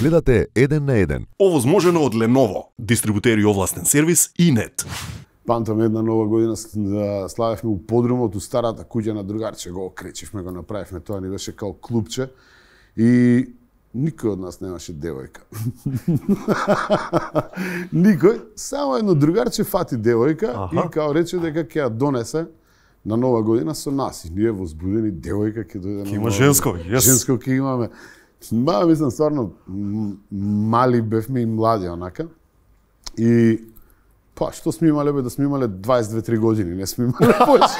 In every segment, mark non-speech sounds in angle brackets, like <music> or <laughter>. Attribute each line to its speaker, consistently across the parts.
Speaker 1: Гледате еден на еден. Овозможено од Леново, дистрибутери овластен сервис и нет. Памтам една нова година да славевме у подрумот у старата куќа на другарче, го окречивме, го направивме, тоа ни беше као клубче. И никој од нас немаше девојка. <laughs> никој, само едно другарче фати девојка ага. и као рече дека ќе ја донесе на нова година со нас. И ние возбудени девојка ќе дојде на. Има женско, yes. Женско ќе имаме. Ма, мислам, стварно, мали бевме и млади, онака. И, па, што сме имале, бе, да сме имале 22-3 години, не сме имале <laughs> поќе.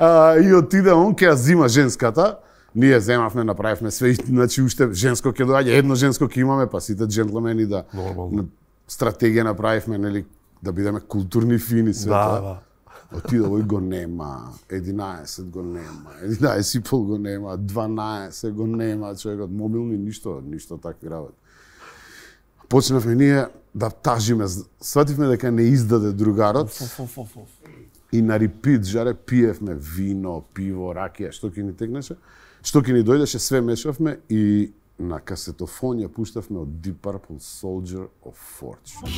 Speaker 1: а, и отиде он ке ја зима женската, ние земавме, направивме све, значи уште женско ќе доаѓа, едно женско ќе имаме, па сите джентлмени да Нормално. стратегија направивме, нели, да бидеме културни фини све да, да. Отида овој го нема, 11 го нема, 11 и пол го нема, 12 го нема, човекот мобилни ништо, ништо такви работи. Почнавме ние да тажиме, свативме дека не издаде другарот. и на репит жаре пиевме вино, пиво, ракија, што ки ни тегнеше, што ки ни дојдеше, све мешавме и на касетофон ја пуштавме од Deep Purple Soldier of Fortune.